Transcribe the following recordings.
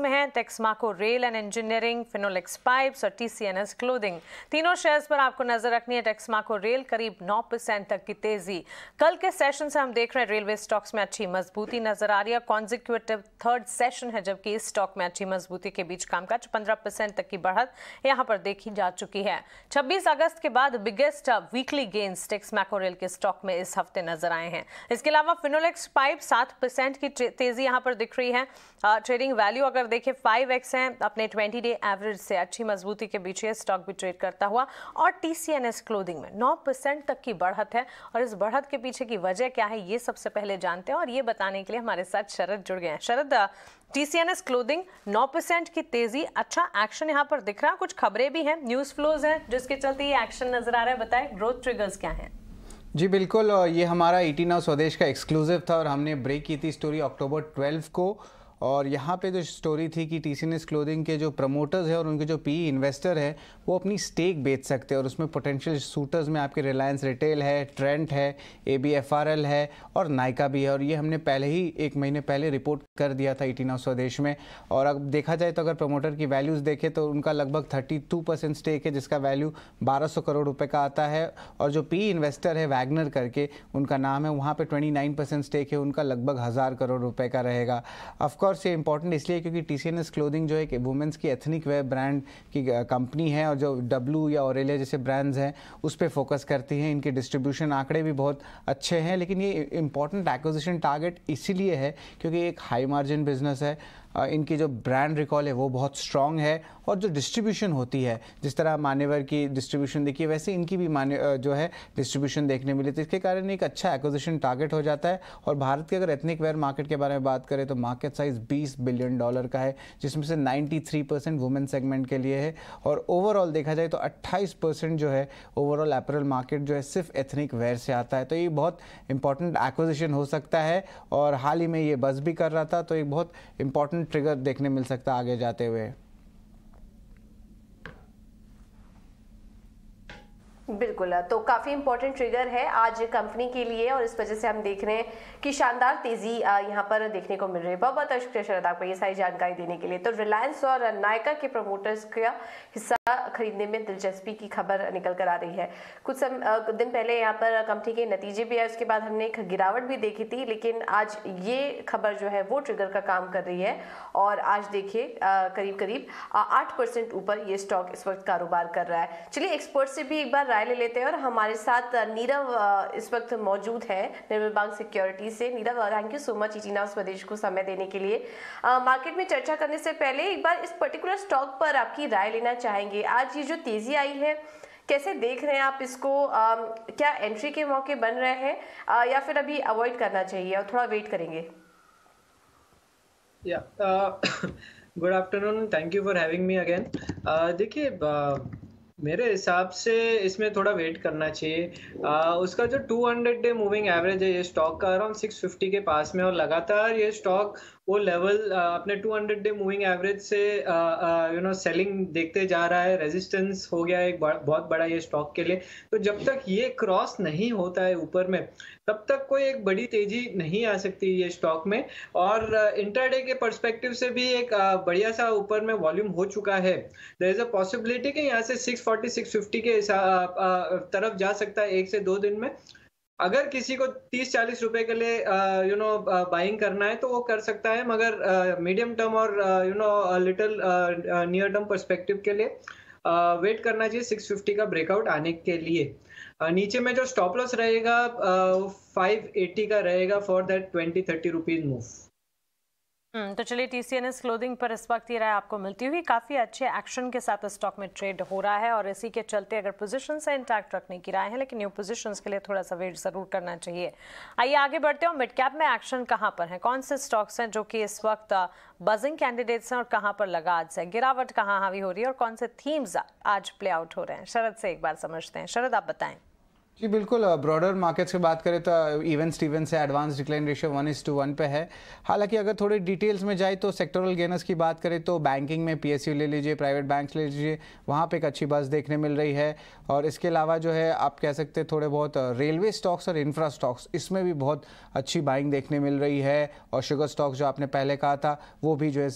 में हैं Texmaco rail and engineering Finolex pipes और टीसीएनएस क्लोदिंग तीनों शेयर्स पर आपको नजर रखनी है टेक्समाको रेल करीब 9 परसेंट तक की तेजी कल के सेशन से हम देख रहे हैं रेलवे स्टॉक्स में अच्छी मजबूती नजर आ रही है कॉन्जिक्यूटिव थर्ड सेशन है जबकि इस स्टॉक में अच्छी मजबूती के बीच कामकाज पंद्रह तक की बढ़त यहाँ पर देखी जा चुकी है छब्बीस अगस्त के बाद biggest weekly gains Texmaco rail के स्टॉक में इस हफ्ते नजर आए हैं इसके अलावा फिनोलेक्स पाइप सात की तेजी यहाँ पर दिख रही है ट्रेडिंग वैल्यू अगर अगर देखें फाइव एक्स है अपने ट्वेंटी डे एवरेज से अच्छी मजबूती के बीच स्टॉक भी ट्रेड करता हुआ और T C N S clothing में नौ परसेंट तक की बढ़त है और इस बढ़त के पीछे की वजह क्या है ये सबसे पहले जानते हैं और ये बताने के लिए हमारे साथ शरद जुड़ गए हैं Sharad T C N S clothing नौ परसेंट की तेजी अच्छा एक्शन यहाँ पर दिख रहा है कुछ खबरें भी हैं न्यूज फ्लोज हैं जिसके चलते ये एक्शन नजर आ रहा है बताए ग्रोथ ट्रिगर्स क्या हैं जी बिल्कुल ये हमारा ईटी नाउ स्वदेश का एक्सक्लूसिव था और हमने ब्रेक की थी स्टोरी अक्टूबर ट्वेल्व को और यहाँ पे जो स्टोरी थी कि टी क्लोदिंग के जो प्रमोटर्स हैं और उनके जो पी इन्वेस्टर है वो अपनी स्टेक बेच सकते हैं और उसमें पोटेंशियल सूटर्स में आपके रिलायंस रिटेल है ट्रेंट है ए है और नायका भी है और ये हमने पहले ही एक महीने पहले रिपोर्ट कर दिया था इटीना स्वदेश में और अब देखा जाए तो अगर प्रमोटर की वैल्यूज़ देखें तो उनका लगभग 32 परसेंट स्टेक है जिसका वैल्यू 1200 करोड़ रुपए का आता है और जो पी इन्वेस्टर है वैगनर करके उनका नाम है वहाँ पे 29 परसेंट स्टेक है उनका लगभग हज़ार करोड़ रुपए का रहेगा ऑफकोर्स ये इंपॉर्टेंट इसलिए क्योंकि टी सी क्लोदिंग जो कि वुमेंस की एथनिक वेयर ब्रांड की कंपनी है और जो डब्लू या ओरेलिया जैसे ब्रांड्स हैं उस पर फोकस करती हैं इनके डिस्ट्रीब्यूशन आंकड़े भी बहुत अच्छे हैं लेकिन ये इंपॉर्टेंट एक्विजिशन टारगेट इसीलिए है क्योंकि एक हाई हाई मार्जिन बिजनेस है इनकी जो ब्रांड रिकॉल है वो बहुत स्ट्रॉन्ग है और जो डिस्ट्रीब्यूशन होती है जिस तरह मान्यवर की डिस्ट्रीब्यूशन देखिए वैसे इनकी भी मान्य जो है डिस्ट्रीब्यूशन देखने मिली तो इसके कारण एक अच्छा एक्विजिशन टारगेट हो जाता है और भारत के अगर एथनिक वेयर मार्केट के बारे में बात करें तो मार्केट साइज 20 बिलियन डॉलर का है जिसमें से 93 परसेंट वुमेन सेगमेंट के लिए है और ओवरऑल देखा जाए तो 28 परसेंट जो है ओवरऑल एपरल मार्केट जो है सिर्फ एथनिक वेयर से आता है तो ये बहुत इंपॉर्टेंट एक्विजिशन हो सकता है और हाल ही में ये बस भी कर रहा था तो एक बहुत इंपॉर्टेंट ट्रिगर देखने मिल सकता आगे जाते हुए बिल्कुल तो काफ़ी इंपॉर्टेंट ट्रिगर है आज कंपनी के लिए और इस वजह से हम देख रहे हैं कि शानदार तेज़ी यहाँ पर देखने को मिल रही है बहुत बहुत शुक्रिया शरद आपको ये सारी जानकारी देने के लिए तो रिलायंस और नायका के प्रमोटर्स का हिस्सा खरीदने में दिलचस्पी की खबर निकल कर आ रही है कुछ सम, दिन पहले यहाँ पर कंपनी के नतीजे भी आए उसके बाद हमने एक गिरावट भी देखी थी लेकिन आज ये खबर जो है वो ट्रिगर का काम कर रही है और आज देखिए करीब करीब आठ ऊपर ये स्टॉक इस वक्त कारोबार कर रहा है चलिए एक्सपोर्ट से भी एक बार राय ले लेते हैं और हमारे साथ नीरव इस वक्त मौजूद है निर्मल बैंक सिक्योरिटी से Nirav thank you so much इटीना स्वदेश को समय देने के लिए मार्केट में चर्चा करने से पहले एक बार इस पर्टिकुलर स्टॉक पर आपकी राय लेना चाहेंगे आज ये जो तेजी आई है कैसे देख रहे हैं आप इसको आ, क्या एंट्री के मौके बन रहे हैं आ, या फिर अभी अवॉइड करना चाहिए और थोड़ा वेट करेंगे या good afternoon thank you for having me again देखिए मेरे हिसाब से इसमें थोड़ा वेट करना चाहिए उसका जो 200 डे मूविंग एवरेज है ये स्टॉक का अराउंड 650 के पास में और लगातार ये स्टॉक वो लेवल अपने 200 डे मूविंग एवरेज से यू नो सेलिंग देखते जा रहा है रेजिस्टेंस हो गया एक बहुत बड़ा ये स्टॉक के लिए तो जब तक ये क्रॉस नहीं होता है ऊपर में तब तक कोई एक बड़ी तेजी नहीं आ सकती ये स्टॉक में और इंटरडे uh, के परस्पेक्टिव से भी एक uh, बढ़िया सा ऊपर में वॉल्यूम हो चुका है देर इज अ पॉसिबिलिटी कि यहाँ से सिक्स फोर्टी के uh, तरफ जा सकता है एक से दो दिन में अगर किसी को तीस चालीस रुपए के लिए यू नो बाइंग करना है तो वो कर सकता है मगर मीडियम टर्म और you know little near term perspective के लिए वेट uh, करना चाहिए 650 का ब्रेकआउट आने के लिए uh, नीचे में जो स्टॉप लॉस रहेगा फाइव uh, 580 का रहेगा for that twenty thirty rupees move hmm, तो चलिए T C N S clothing पर इस वक्त ये राय आपको मिलती हुई काफ़ी अच्छे एक्शन के साथ स्टॉक में ट्रेड हो रहा है और इसी के चलते अगर पोजिशन से इंटैक्ट रखने की राय है लेकिन न्यू पोजिशन के लिए थोड़ा सा वेट ज़रूर करना चाहिए आइए आगे बढ़ते हैं मिड कैप में एक्शन कहाँ पर है कौन से स्टॉक्स हैं जो कि इस वक्त बजिंग कैंडिडेट्स हैं और कहाँ पर लगा आज है गिरावट कहाँ हावी हो रही है और कौन से थीम्स आज प्ले आउट हो रहे हैं शरद से एक बार समझते हैं शरद आप बताएं जी बिल्कुल ब्रॉडर मार्केट्स की बात करें तो इवन स्टीवन से advance decline ratio one is to one पे है हालांकि अगर थोड़े डिटेल्स में जाए तो सेक्टोरल गेनर्स की बात करें तो बैंकिंग में पी ले लीजिए प्राइवेट बैंक्स ले लीजिए वहाँ पे एक अच्छी बस देखने मिल रही है और इसके अलावा जो है आप कह सकते हैं थोड़े बहुत रेलवे स्टॉक्स और इंफ्रा स्टॉक्स इसमें भी बहुत अच्छी बाइंग देखने मिल रही है और शुगर स्टॉक्स जो आपने पहले कहा था वो भी जो है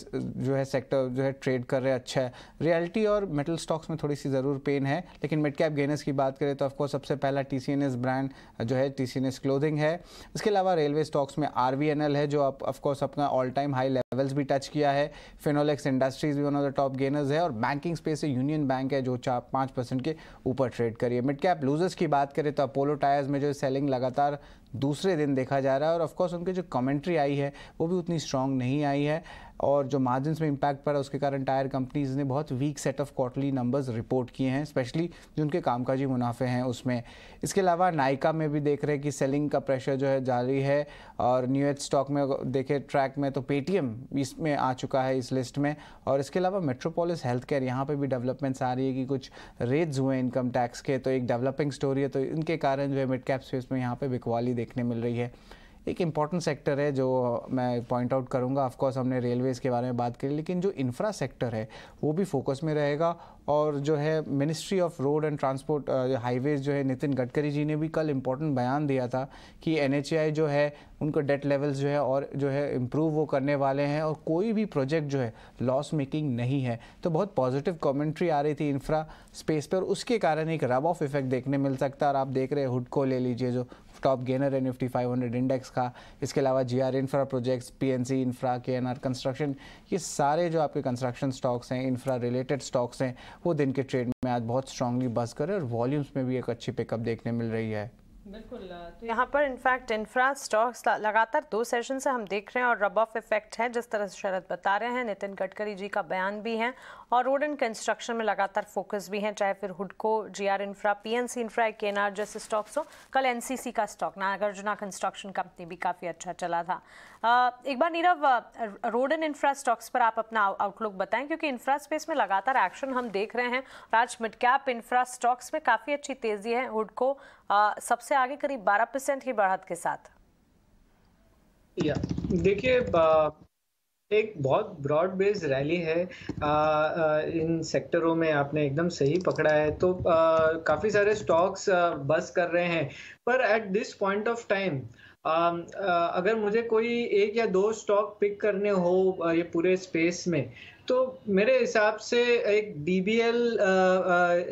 जो है सेक्टर जो है ट्रेड कर रहे अच्छा है रियलिटी और मेटल स्टॉक्स में थोड़ी सी ज़रूर पेन है लेकिन मिड कैप गेनर्स की बात करें तो ऑफकोर्स सबसे पहला टी ब्रांड uh, जो है टी क्लोथिंग है इसके अलावा रेलवे स्टॉक्स में आर है जो आप ऑफकोर्स अपना ऑल टाइम हाई लेवल्स भी टच किया है फिनोलेक्स इंडस्ट्रीज भी one of the top gainers है और बैंकिंग स्पेस से यूनियन बैंक है जो चार पाँच परसेंट के ऊपर ट्रेड करिए मिड कैप लूजर्स की बात करें तो अपोलो टायर्स में जो सेलिंग लगातार दूसरे दिन देखा जा रहा है और ऑफकोर्स उनकी जो कमेंट्री आई है वो भी उतनी स्ट्रांग नहीं आई है और जो मार्जिन में इम्पैक्ट पड़ा उसके कारण टायर कंपनीज ने बहुत weak set of quarterly numbers report किए हैं स्पेशली जो उनके कामकाजी मुनाफे हैं उसमें इसके अलावा नायका में भी देख रहे हैं कि सेलिंग का प्रेशर जो है जारी है और न्यू एज स्टॉक में देखे ट्रैक में तो पेटीएम इसमें आ चुका है इस लिस्ट में और इसके अलावा मेट्रोपोलिस हेल्थ केयर यहाँ पर भी डेवलपमेंट्स आ रही है कि कुछ रेट्स हुए इनकम टैक्स के तो एक डेवलपिंग स्टोरी है तो इनके कारण जो है मिड कैप स्पेस में यहाँ पर बिकवाली देखने मिल रही है एक इम्पॉर्टेंट सेक्टर है जो मैं पॉइंट आउट करूँगा ऑफकोर्स हमने रेलवेज़ के बारे में बात करी लेकिन जो इंफ्रा सेक्टर है वो भी फोकस में रहेगा और जो है ministry of road and transport highways जो है नितिन गडकरी जी ने भी कल इम्पॉर्टेंट बयान दिया था कि एन जो है उनका डेट लेवल्स जो है और जो है इम्प्रूव वो करने वाले हैं और कोई भी प्रोजेक्ट जो है लॉस मेकिंग नहीं है तो बहुत पॉजिटिव कमेंट्री आ रही थी इंफ्रा स्पेस पर उसके कारण एक रब ऑफ इफेक्ट देखने मिल सकता है और आप देख रहे हैं हुड को ले लीजिए जो टॉप गेनर है निफ्टी 500 इंडेक्स का इसके अलावा G R infra projects P N C infra K N R construction ये सारे जो आपके कंस्ट्रक्शन स्टॉक्स हैं इन्फ्रा रिलेटेड स्टॉक्स हैं वो दिन के ट्रेड में आज बहुत स्ट्रांगली बस करें और वॉल्यूम्स में भी एक अच्छी पिकअप देखने मिल रही है बिल्कुल तो यहाँ पर इनफैक्ट इंफ्रा स्टॉक्स लगातार दो सेशन से हम देख रहे हैं और रब ऑफ इफेक्ट है जिस तरह से शरद बता रहे हैं नितिन गडकरी जी का बयान भी है और रोड एंड कंस्ट्रक्शन में लगातार फोकस भी है चाहे फिर हुडको G R infra P N C K N are जैसे स्टॉक्स हो कल एन सी सी का स्टॉक नागार्जुना कंस्ट्रक्शन कंपनी भी काफ़ी अच्छा चला था एक बार नीरव रोड एंड इंफ्रा स्टॉक्स पर आप अपना आउटलुक बताएं क्योंकि इंफ्रा स्पेस में लगातार एक्शन हम देख रहे हैं और आज मिड कैप इंफ्रा स्टॉक्स में काफ़ी अच्छी तेज़ी है हुडको सबसे आगे करीब 12 परसेंट की बढ़त के साथ देखिए एक बहुत ब्रॉड बेस्ड रैली है आ, आ, इन सेक्टरों में आपने एकदम सही पकड़ा है तो काफ़ी सारे स्टॉक्स बस कर रहे हैं पर at this point of time अगर मुझे कोई एक या दो स्टॉक पिक करने हो ये पूरे स्पेस में तो मेरे हिसाब से एक बी एल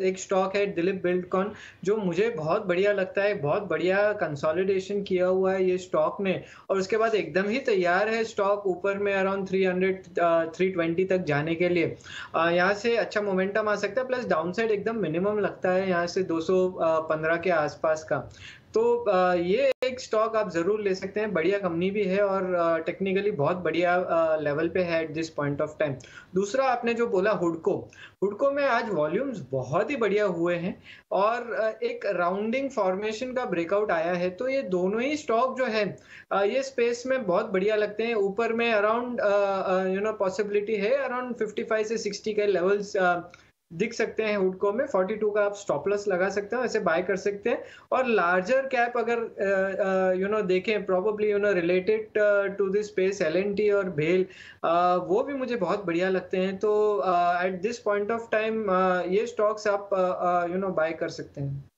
एक स्टॉक है दिलीप बिल्डकॉन जो मुझे बहुत बढ़िया लगता है बहुत बढ़िया कंसोलिडेशन किया हुआ है ये स्टॉक ने और उसके बाद एकदम ही तैयार है स्टॉक ऊपर में अराउंड 300 ट्वेंटी तक जाने के लिए यहाँ से अच्छा मोमेंटम आ सकता है प्लस डाउनसाइड एकदम मिनिमम लगता है यहाँ से 215 के आसपास का तो ये एक स्टॉक आप जरूर ले सकते हैं बढ़िया कंपनी भी है और टेक्निकली बहुत बढ़िया लेवल पे है at this point of time दूसरा आपने जो बोला हुडको हुडको में आज वॉल्यूम्स बहुत ही बढ़िया हुए हैं और एक राउंडिंग फॉर्मेशन का ब्रेकआउट आया है तो ये दोनों ही स्टॉक जो है ये स्पेस में बहुत बढ़िया लगते हैं ऊपर में अराउंड यू नो पॉसिबिलिटी है अराउंड फिफ्टी से सिक्सटी के लेवल्स uh, दिख सकते हैं हुडको में 42 का आप स्टॉप लॉस लगा सकते हैं ऐसे बाय कर सकते हैं और लार्जर कैप अगर यू नो देखें probably you know related to this space L और भेल आ, वो भी मुझे बहुत बढ़िया लगते हैं तो at this point of time ये स्टॉक्स आप यू नो बाय कर सकते हैं